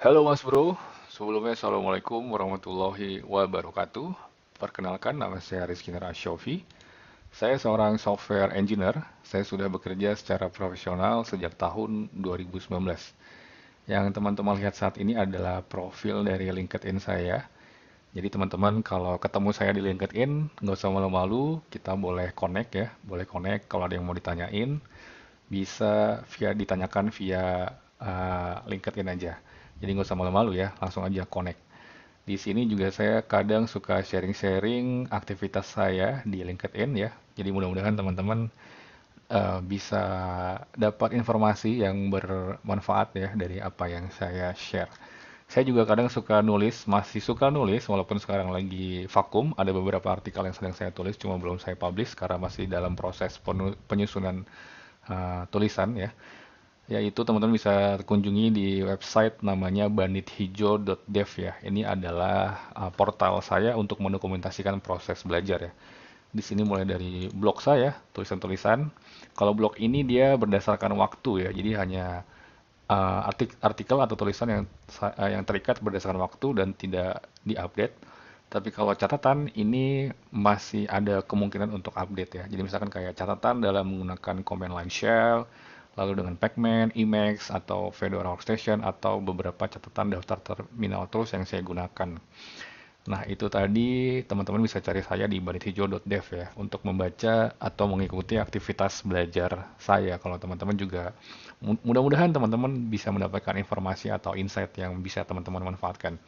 Halo Mas Bro, sebelumnya Assalamualaikum warahmatullahi wabarakatuh. Perkenalkan nama saya Rizky Shofi. Saya seorang software engineer. Saya sudah bekerja secara profesional sejak tahun 2019. Yang teman-teman lihat saat ini adalah profil dari LinkedIn saya. Jadi teman-teman kalau ketemu saya di LinkedIn, nggak usah malu-malu, kita boleh connect ya, boleh connect kalau ada yang mau ditanyain, bisa via ditanyakan via uh, LinkedIn aja. Jadi nggak usah malu-malu ya, langsung aja connect. Di sini juga saya kadang suka sharing-sharing aktivitas saya di LinkedIn ya. Jadi mudah-mudahan teman-teman uh, bisa dapat informasi yang bermanfaat ya dari apa yang saya share. Saya juga kadang suka nulis, masih suka nulis walaupun sekarang lagi vakum. Ada beberapa artikel yang sedang saya tulis, cuma belum saya publish karena masih dalam proses penyusunan uh, tulisan ya yaitu teman-teman bisa kunjungi di website namanya dev ya. Ini adalah uh, portal saya untuk mendokumentasikan proses belajar ya. Di sini mulai dari blog saya, tulisan-tulisan. Kalau blog ini dia berdasarkan waktu ya, jadi hanya uh, artikel atau tulisan yang uh, yang terikat berdasarkan waktu dan tidak diupdate. Tapi kalau catatan ini masih ada kemungkinan untuk update ya. Jadi misalkan kayak catatan dalam menggunakan command line shell, lalu dengan Pacman, Emacs, atau Fedora Workstation, atau beberapa catatan daftar terminal terus yang saya gunakan. Nah, itu tadi teman-teman bisa cari saya di barithijau.dev ya, untuk membaca atau mengikuti aktivitas belajar saya. Kalau teman-teman juga, mudah-mudahan teman-teman bisa mendapatkan informasi atau insight yang bisa teman-teman manfaatkan.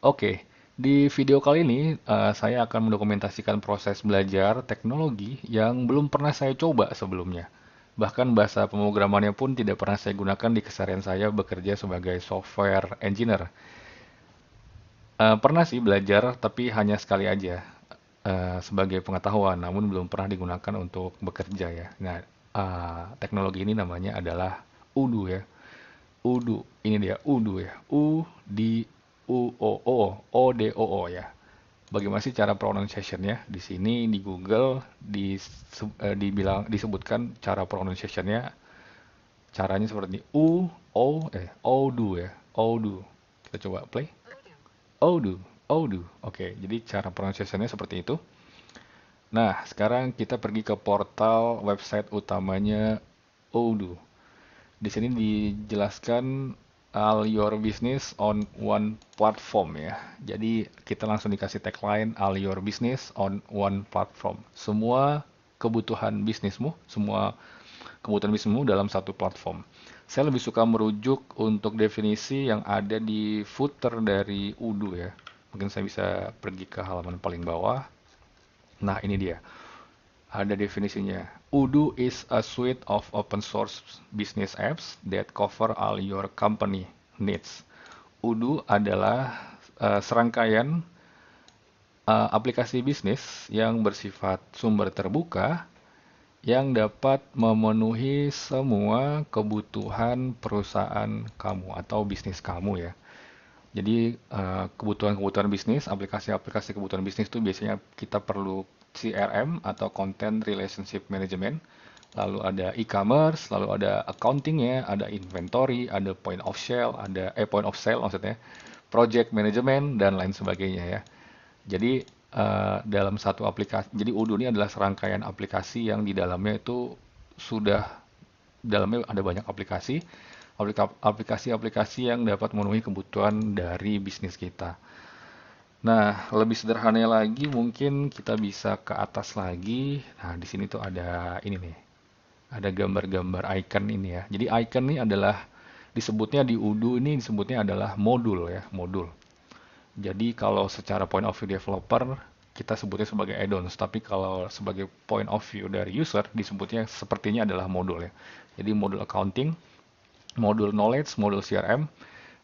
Oke, di video kali ini eh, saya akan mendokumentasikan proses belajar teknologi yang belum pernah saya coba sebelumnya. Bahkan bahasa pemrogramannya pun tidak pernah saya gunakan di keseharian saya bekerja sebagai software engineer. Uh, pernah sih belajar, tapi hanya sekali aja uh, sebagai pengetahuan, namun belum pernah digunakan untuk bekerja ya. Nah, uh, teknologi ini namanya adalah Udu ya. Udu, ini dia Udu ya. U D U O O O D O O ya bagaimana sih cara pronunciation-nya? di sini di Google di uh, dibilang disebutkan cara pronunciation-nya caranya seperti ini. u o eh o do ya o do kita coba play o do o do oke jadi cara pronunciation-nya seperti itu nah sekarang kita pergi ke portal website utamanya Odoo. Di sini dijelaskan all your business on one platform ya. Jadi kita langsung dikasih tagline all your business on one platform. Semua kebutuhan bisnismu, semua kebutuhan bisnismu dalam satu platform. Saya lebih suka merujuk untuk definisi yang ada di footer dari Udu ya. Mungkin saya bisa pergi ke halaman paling bawah. Nah, ini dia. Ada definisinya. Udo is a suite of open source business apps that cover all your company needs. Udo adalah uh, serangkaian uh, aplikasi bisnis yang bersifat sumber terbuka yang dapat memenuhi semua kebutuhan perusahaan kamu atau bisnis kamu ya. Jadi eh, kebutuhan-kebutuhan bisnis, aplikasi-aplikasi kebutuhan bisnis itu biasanya kita perlu CRM atau Content Relationship Management, lalu ada e-commerce, lalu ada Accounting ya, ada inventory, ada point of sale, ada eh point of sale maksudnya, project management dan lain sebagainya ya. Jadi uh, dalam satu aplikasi, jadi Udo ini adalah serangkaian aplikasi yang di dalamnya itu sudah dalamnya ada banyak aplikasi, aplikasi-aplikasi yang dapat memenuhi kebutuhan dari bisnis kita. Nah, lebih sederhananya lagi mungkin kita bisa ke atas lagi. Nah, di sini tuh ada ini nih. Ada gambar-gambar icon ini ya. Jadi icon ini adalah disebutnya di Udu ini disebutnya adalah modul ya, modul. Jadi kalau secara point of view developer kita sebutnya sebagai add-ons, tapi kalau sebagai point of view dari user disebutnya sepertinya adalah modul ya. Jadi modul accounting, modul knowledge, modul CRM,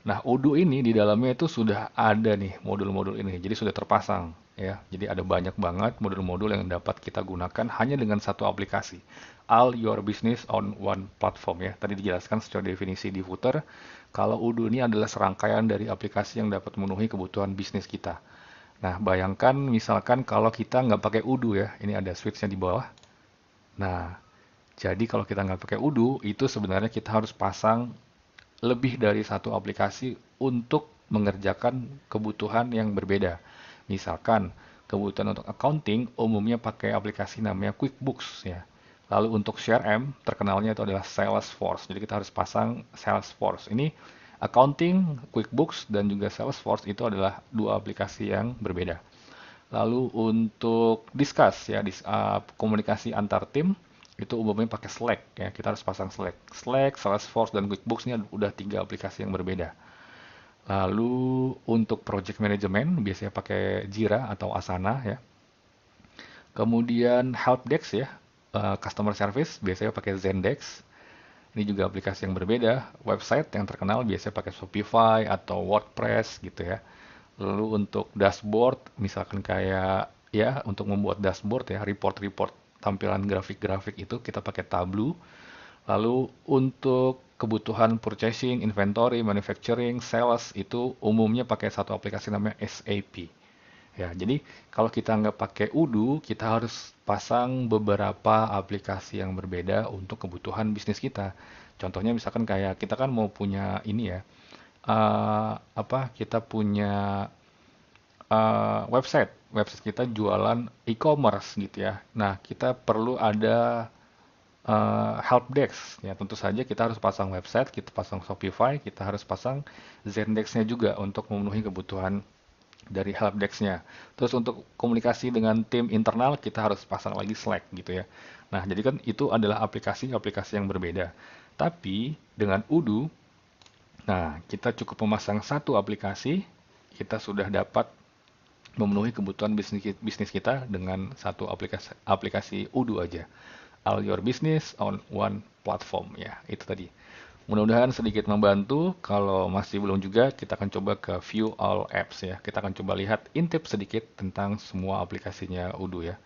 Nah, Udu ini di dalamnya itu sudah ada nih modul-modul ini, jadi sudah terpasang ya. Jadi ada banyak banget modul-modul yang dapat kita gunakan hanya dengan satu aplikasi. All your business on one platform ya. Tadi dijelaskan secara definisi di footer, kalau Udu ini adalah serangkaian dari aplikasi yang dapat memenuhi kebutuhan bisnis kita. Nah, bayangkan misalkan kalau kita nggak pakai Udu ya, ini ada switchnya di bawah. Nah, jadi kalau kita nggak pakai Udu, itu sebenarnya kita harus pasang lebih dari satu aplikasi untuk mengerjakan kebutuhan yang berbeda. Misalkan kebutuhan untuk accounting umumnya pakai aplikasi namanya QuickBooks ya. Lalu untuk CRM terkenalnya itu adalah Salesforce. Jadi kita harus pasang Salesforce. Ini accounting, QuickBooks dan juga Salesforce itu adalah dua aplikasi yang berbeda. Lalu untuk discuss ya uh, komunikasi antar tim itu umumnya pakai Slack ya kita harus pasang Slack Slack Salesforce dan QuickBooks ini udah tiga aplikasi yang berbeda lalu untuk project management biasanya pakai Jira atau Asana ya kemudian helpdesk ya eh, customer service biasanya pakai Zendesk ini juga aplikasi yang berbeda website yang terkenal biasanya pakai Shopify atau WordPress gitu ya lalu untuk dashboard misalkan kayak ya untuk membuat dashboard ya report-report tampilan grafik-grafik itu kita pakai Tableau. Lalu untuk kebutuhan purchasing, inventory, manufacturing, sales itu umumnya pakai satu aplikasi namanya SAP. Ya, jadi kalau kita nggak pakai Udu, kita harus pasang beberapa aplikasi yang berbeda untuk kebutuhan bisnis kita. Contohnya misalkan kayak kita kan mau punya ini ya, uh, apa kita punya uh, website. Website kita jualan e-commerce gitu ya. Nah, kita perlu ada uh, help desk ya. Tentu saja kita harus pasang website, kita pasang Shopify, kita harus pasang Zendesk-nya juga untuk memenuhi kebutuhan dari help desk-nya. Terus untuk komunikasi dengan tim internal kita harus pasang lagi Slack gitu ya. Nah, jadi kan itu adalah aplikasi-aplikasi yang berbeda. Tapi dengan Udu Nah, kita cukup memasang satu aplikasi, kita sudah dapat memenuhi kebutuhan bisnis kita dengan satu aplikasi aplikasi Udu aja. All your business on one platform ya. Itu tadi. Mudah-mudahan sedikit membantu. Kalau masih belum juga, kita akan coba ke view all apps ya. Kita akan coba lihat intip sedikit tentang semua aplikasinya Udu ya.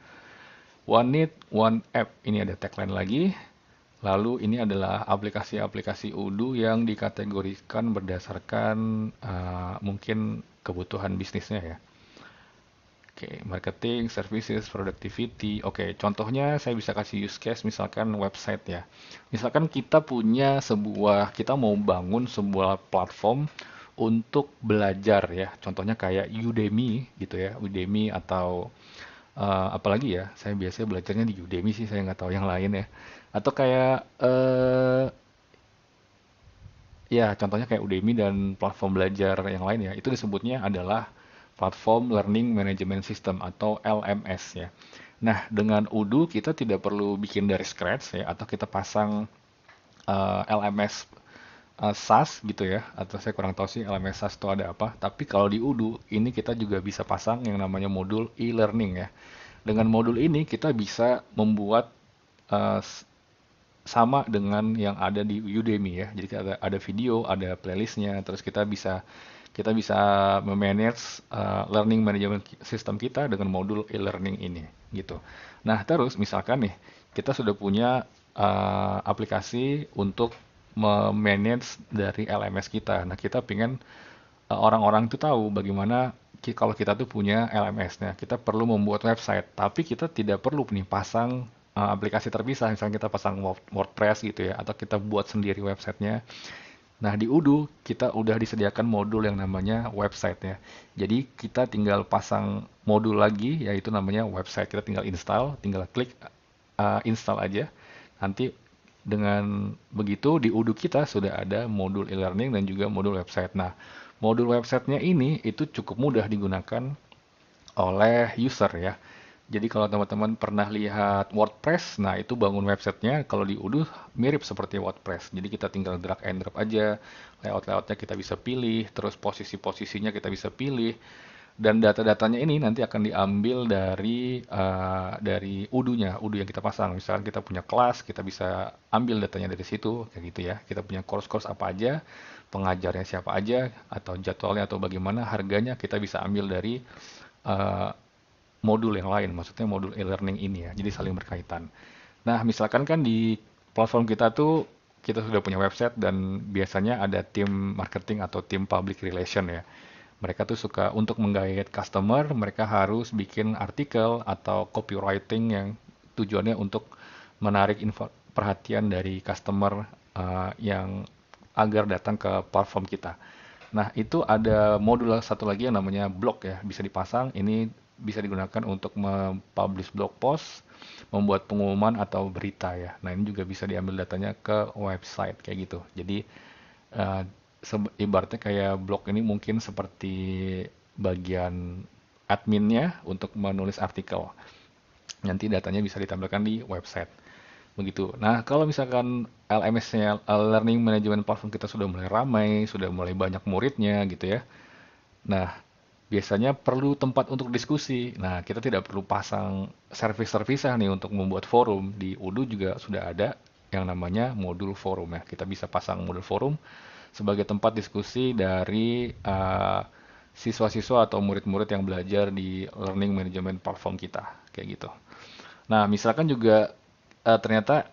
One need, one app. Ini ada tagline lagi. Lalu ini adalah aplikasi-aplikasi Udu yang dikategorikan berdasarkan uh, mungkin kebutuhan bisnisnya ya. Oke, okay, marketing, services, productivity. Oke, okay, contohnya saya bisa kasih use case misalkan website ya. Misalkan kita punya sebuah kita mau bangun sebuah platform untuk belajar ya. Contohnya kayak Udemy gitu ya, Udemy atau uh, apalagi ya. Saya biasanya belajarnya di Udemy sih, saya nggak tahu yang lain ya. Atau kayak uh, ya contohnya kayak Udemy dan platform belajar yang lain ya. Itu disebutnya adalah Platform Learning Management System atau LMS ya. Nah, dengan Udu kita tidak perlu bikin dari scratch ya atau kita pasang uh, eh, LMS uh, eh, SAS gitu ya atau saya kurang tahu sih LMS SaaS itu ada apa, tapi kalau di Udu ini kita juga bisa pasang yang namanya modul e-learning ya. Dengan modul ini kita bisa membuat uh, sama dengan yang ada di Udemy ya. Jadi ada ada video, ada playlistnya, terus kita bisa kita bisa memanage uh, learning management system kita dengan modul e-learning ini gitu. Nah, terus misalkan nih kita sudah punya uh, aplikasi untuk memanage dari LMS kita. Nah, kita pengen uh, orang-orang itu tahu bagaimana kalau kita tuh punya LMS-nya. Kita perlu membuat website, tapi kita tidak perlu nih pasang uh, aplikasi terpisah. Misalnya kita pasang WordPress gitu ya, atau kita buat sendiri websitenya Nah di Udu kita udah disediakan modul yang namanya website ya. Jadi kita tinggal pasang modul lagi yaitu namanya website. Kita tinggal install, tinggal klik uh, install aja. Nanti dengan begitu di Udu kita sudah ada modul e-learning dan juga modul website. Nah modul websitenya ini itu cukup mudah digunakan oleh user ya. Jadi kalau teman-teman pernah lihat WordPress, nah itu bangun websitenya kalau di Udu mirip seperti WordPress. Jadi kita tinggal drag and drop aja, layout-layoutnya kita bisa pilih, terus posisi-posisinya kita bisa pilih, dan data-datanya ini nanti akan diambil dari uh, dari Udunya, Udu yang kita pasang. Misalnya kita punya kelas, kita bisa ambil datanya dari situ, kayak gitu ya. Kita punya course-course apa aja, pengajarnya siapa aja, atau jadwalnya atau bagaimana, harganya kita bisa ambil dari eh, modul yang lain, maksudnya modul e-learning ini ya, jadi saling berkaitan. Nah, misalkan kan di platform kita tuh kita sudah punya website dan biasanya ada tim marketing atau tim public relation ya. Mereka tuh suka untuk menggait customer, mereka harus bikin artikel atau copywriting yang tujuannya untuk menarik info, perhatian dari customer uh, yang agar datang ke platform kita. Nah, itu ada modul satu lagi yang namanya blog ya, bisa dipasang. Ini bisa digunakan untuk mempublish blog post, membuat pengumuman atau berita ya. Nah ini juga bisa diambil datanya ke website kayak gitu. Jadi uh, ibaratnya kayak blog ini mungkin seperti bagian adminnya untuk menulis artikel. Nanti datanya bisa ditampilkan di website. Begitu. Nah, kalau misalkan LMS-nya learning management platform kita sudah mulai ramai, sudah mulai banyak muridnya gitu ya. Nah, biasanya perlu tempat untuk diskusi. Nah, kita tidak perlu pasang service service nih untuk membuat forum. Di Udu juga sudah ada yang namanya modul forum ya. Kita bisa pasang modul forum sebagai tempat diskusi dari uh, siswa-siswa atau murid-murid yang belajar di learning management platform kita, kayak gitu. Nah, misalkan juga uh, ternyata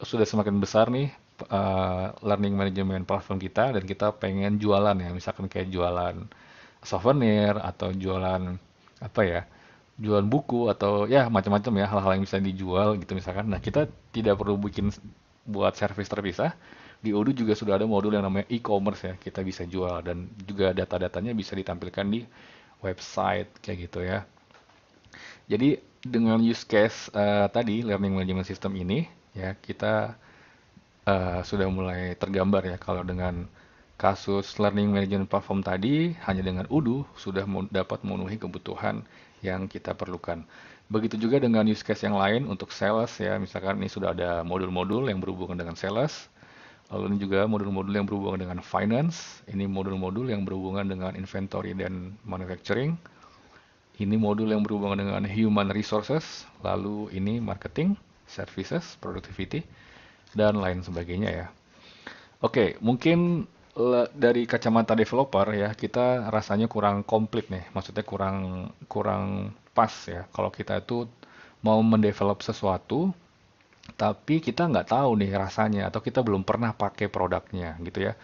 sudah semakin besar nih uh, learning management platform kita dan kita pengen jualan ya, misalkan kayak jualan souvenir atau jualan apa ya jualan buku atau ya macam-macam ya hal-hal yang bisa dijual gitu misalkan nah kita tidak perlu bikin buat service terpisah di Odoo juga sudah ada modul yang namanya e-commerce ya kita bisa jual dan juga data-datanya bisa ditampilkan di website kayak gitu ya jadi dengan use case uh, tadi learning management system ini ya kita uh, sudah mulai tergambar ya kalau dengan kasus learning management platform tadi hanya dengan Udu sudah dapat memenuhi kebutuhan yang kita perlukan. Begitu juga dengan use case yang lain untuk sales ya, misalkan ini sudah ada modul-modul yang berhubungan dengan sales, lalu ini juga modul-modul yang berhubungan dengan finance, ini modul-modul yang berhubungan dengan inventory dan manufacturing, ini modul yang berhubungan dengan human resources, lalu ini marketing, services, productivity, dan lain sebagainya ya. Oke, mungkin dari kacamata developer ya kita rasanya kurang komplit nih maksudnya kurang kurang pas ya kalau kita itu mau mendevelop sesuatu tapi kita nggak tahu nih rasanya atau kita belum pernah pakai produknya gitu ya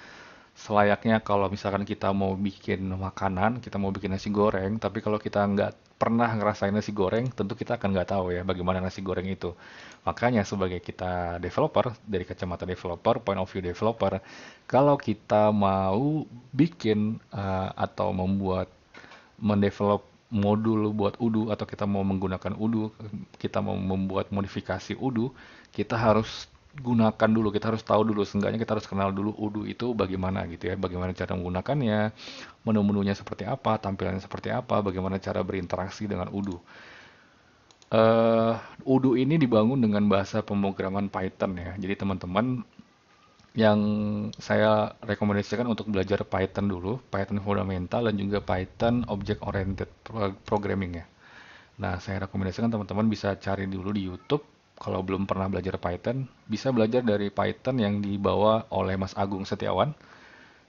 selayaknya kalau misalkan kita mau bikin makanan, kita mau bikin nasi goreng, tapi kalau kita nggak pernah ngerasain nasi goreng, tentu kita akan nggak tahu ya bagaimana nasi goreng itu. Makanya sebagai kita developer, dari kacamata developer, point of view developer, kalau kita mau bikin uh, atau membuat, mendevelop modul buat Udu atau kita mau menggunakan Udu, kita mau membuat modifikasi Udu, kita harus gunakan dulu kita harus tahu dulu seenggaknya kita harus kenal dulu udu itu bagaimana gitu ya bagaimana cara menggunakannya menu-menunya seperti apa tampilannya seperti apa bagaimana cara berinteraksi dengan udu uh, eh, udu ini dibangun dengan bahasa pemrograman Python ya jadi teman-teman yang saya rekomendasikan untuk belajar Python dulu Python fundamental dan juga Python object oriented programming ya nah saya rekomendasikan teman-teman bisa cari dulu di YouTube kalau belum pernah belajar Python, bisa belajar dari Python yang dibawa oleh Mas Agung Setiawan.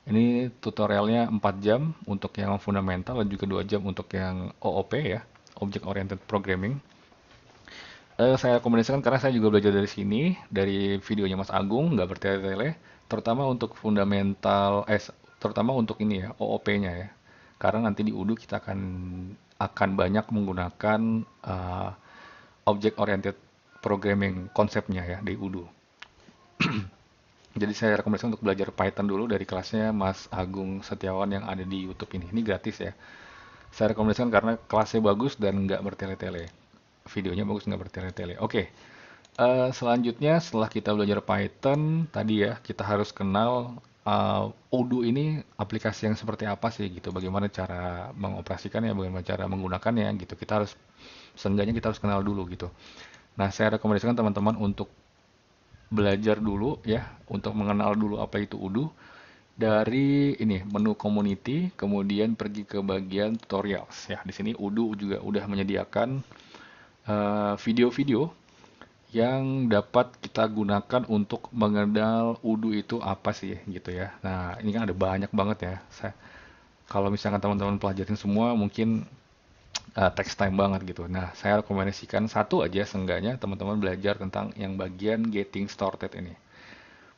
Ini tutorialnya 4 jam untuk yang fundamental dan juga 2 jam untuk yang OOP ya, Object Oriented Programming. Eh, saya rekomendasikan karena saya juga belajar dari sini, dari videonya Mas Agung, nggak bertele-tele, terutama untuk fundamental, eh, terutama untuk ini ya, OOP-nya ya. Karena nanti di UDU kita akan akan banyak menggunakan uh, object oriented programming konsepnya ya di Udu. Jadi saya rekomendasikan untuk belajar Python dulu dari kelasnya Mas Agung Setiawan yang ada di YouTube ini. Ini gratis ya. Saya rekomendasikan karena kelasnya bagus dan nggak bertele-tele. Videonya bagus nggak bertele-tele. Oke. Okay. Uh, eh, selanjutnya setelah kita belajar Python tadi ya kita harus kenal uh, eh, Odoo ini aplikasi yang seperti apa sih gitu, bagaimana cara mengoperasikannya, bagaimana cara menggunakannya gitu. Kita harus seenggaknya kita harus kenal dulu gitu. Nah, saya rekomendasikan teman-teman untuk belajar dulu ya, untuk mengenal dulu apa itu udu dari ini menu community, kemudian pergi ke bagian tutorials ya. Di sini udu juga udah menyediakan eh, video-video uh, yang dapat kita gunakan untuk mengenal udu itu apa sih gitu ya. Nah, ini kan ada banyak banget ya. Saya kalau misalkan teman-teman pelajarin semua mungkin uh, text time banget gitu. Nah, saya rekomendasikan satu aja seenggaknya teman-teman belajar tentang yang bagian getting started ini.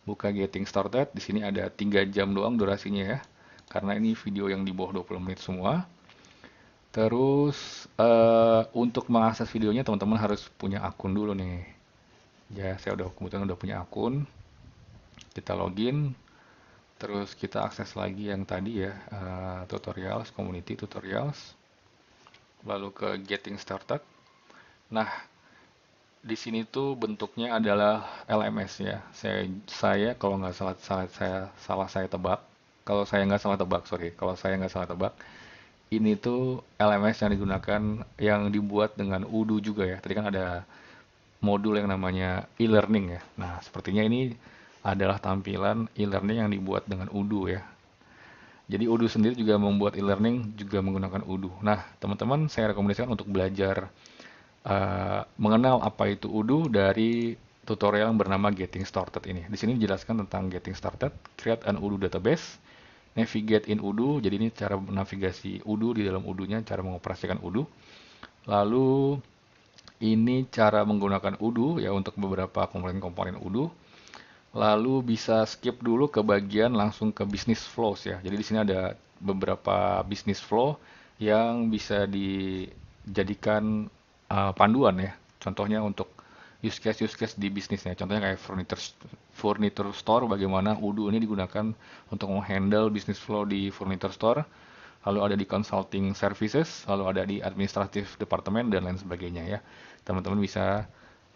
Buka getting started, di sini ada 3 jam doang durasinya ya. Karena ini video yang di bawah 20 menit semua. Terus uh, untuk mengakses videonya teman-teman harus punya akun dulu nih. Ya, saya udah kebetulan udah punya akun. Kita login, terus kita akses lagi yang tadi ya, uh, tutorials, community tutorials lalu ke getting started. Nah, di sini tuh bentuknya adalah LMS ya. Saya, saya kalau nggak salah, salah saya salah saya tebak, kalau saya nggak salah tebak, sorry, kalau saya nggak salah tebak, ini tuh LMS yang digunakan yang dibuat dengan Udu juga ya. Tadi kan ada modul yang namanya e-learning ya. Nah, sepertinya ini adalah tampilan e-learning yang dibuat dengan Udu ya. Jadi Udu sendiri juga membuat e-learning juga menggunakan Udu. Nah, teman-teman saya rekomendasikan untuk belajar uh, mengenal apa itu Udu dari tutorial yang bernama Getting Started ini. Di sini dijelaskan tentang Getting Started, create an Udu database, navigate in Udu. Jadi ini cara navigasi Udu di dalam Udunya, cara mengoperasikan Udu. Lalu ini cara menggunakan Udu ya untuk beberapa komponen-komponen Udu. -komponen lalu bisa skip dulu ke bagian langsung ke business flows ya. Jadi di sini ada beberapa business flow yang bisa dijadikan uh, panduan ya. Contohnya untuk use case use case di bisnisnya. Contohnya kayak furniture furniture store bagaimana Udu ini digunakan untuk menghandle business flow di furniture store. Lalu ada di consulting services, lalu ada di administrative department dan lain sebagainya ya. Teman-teman bisa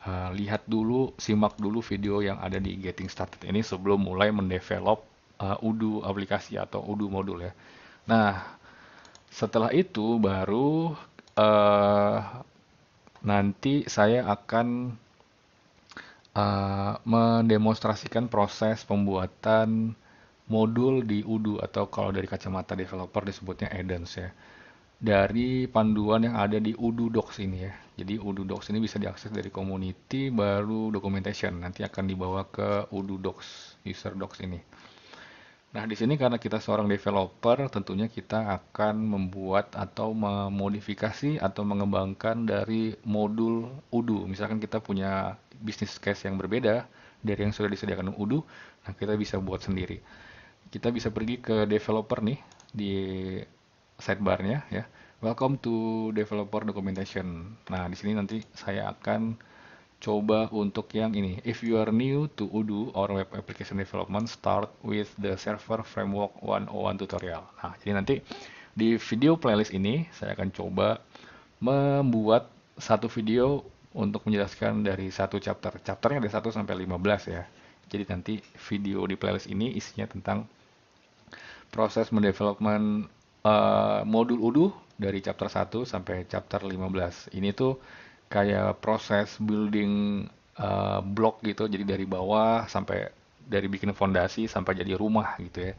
uh, lihat dulu, simak dulu video yang ada di Getting Started ini sebelum mulai mendevelop uh, Udu aplikasi atau Udu modul ya. Nah, setelah itu baru uh, nanti saya akan uh, mendemonstrasikan proses pembuatan modul di Udu atau kalau dari kacamata developer disebutnya Edens ya dari panduan yang ada di Udu Docs ini ya. Jadi Udu Docs ini bisa diakses dari community baru documentation. Nanti akan dibawa ke Udu Docs, user docs ini. Nah, di sini karena kita seorang developer, tentunya kita akan membuat atau memodifikasi atau mengembangkan dari modul Udu. Misalkan kita punya bisnis case yang berbeda dari yang sudah disediakan Udu, nah kita bisa buat sendiri. Kita bisa pergi ke developer nih di sidebarnya ya. Welcome to developer documentation. Nah, di sini nanti saya akan coba untuk yang ini. If you are new to Udu or web application development, start with the server framework 101 tutorial. Nah, jadi nanti di video playlist ini saya akan coba membuat satu video untuk menjelaskan dari satu chapter. Chapternya ada 1 sampai 15 ya. Jadi nanti video di playlist ini isinya tentang proses mendevelopment uh, modul uduh dari chapter 1 sampai chapter 15. Ini tuh kayak proses building uh, eh, blok gitu, jadi dari bawah sampai dari bikin fondasi sampai jadi rumah gitu ya.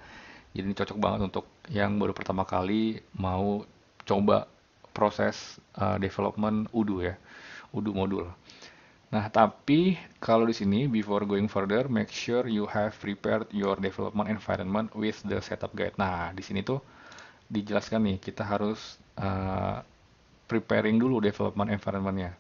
Jadi ini cocok banget untuk yang baru pertama kali mau coba proses uh, development UDU ya, UDU modul. Nah, tapi kalau di sini before going further, make sure you have prepared your development environment with the setup guide. Nah, di sini tuh dijelaskan nih kita harus uh, preparing dulu development environmentnya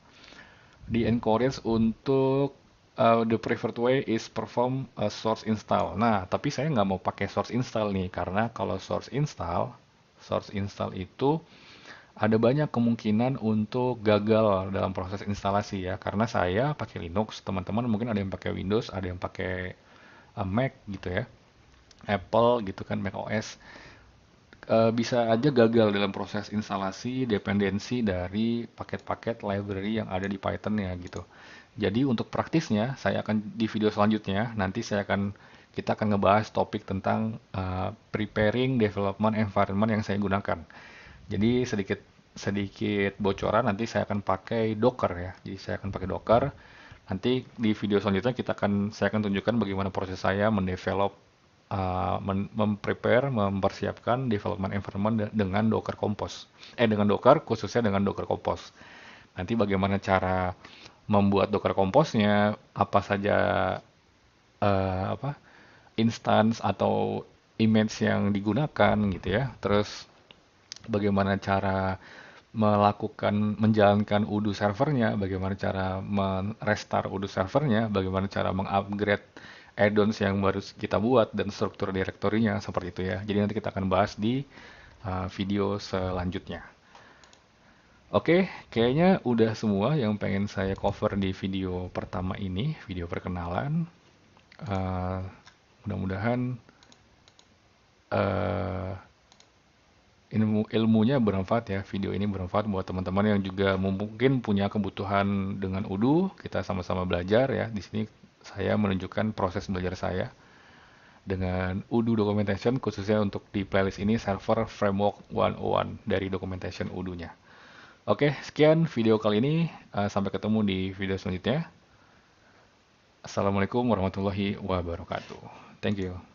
di encourage untuk uh, the preferred way is perform a source install. Nah, tapi saya nggak mau pakai source install nih, karena kalau source install, source install itu ada banyak kemungkinan untuk gagal dalam proses instalasi ya, karena saya pakai Linux, teman-teman mungkin ada yang pakai Windows, ada yang pakai eh, Mac gitu ya, Apple gitu kan, Mac OS. Eh, bisa aja gagal dalam proses instalasi dependensi dari paket-paket library yang ada di Python ya gitu. Jadi untuk praktisnya saya akan di video selanjutnya nanti saya akan kita akan ngebahas topik tentang uh, preparing development environment yang saya gunakan. Jadi sedikit sedikit bocoran nanti saya akan pakai Docker ya. Jadi saya akan pakai Docker. Nanti di video selanjutnya kita akan saya akan tunjukkan bagaimana proses saya mendevelop Uh, memprepare, mempersiapkan development environment dengan Docker Compose. Eh dengan Docker khususnya dengan Docker Compose. Nanti bagaimana cara membuat Docker Compose-nya, apa saja uh, apa instance atau image yang digunakan gitu ya. Terus bagaimana cara melakukan menjalankan udu servernya, bagaimana cara merestart udu servernya, bagaimana cara mengupgrade add yang baru kita buat dan struktur direktorinya seperti itu ya. Jadi nanti kita akan bahas di uh, video selanjutnya. Oke, okay, kayaknya udah semua yang pengen saya cover di video pertama ini, video perkenalan. Uh, Mudah-mudahan uh, ilmunya bermanfaat ya, video ini bermanfaat buat teman-teman yang juga mungkin punya kebutuhan dengan udu. Kita sama-sama belajar ya. Di sini saya menunjukkan proses belajar saya dengan Udu Documentation khususnya untuk di playlist ini server framework 101 dari documentation Udu-nya. Oke, sekian video kali ini. Eh, sampai ketemu di video selanjutnya. Assalamualaikum warahmatullahi wabarakatuh. Thank you.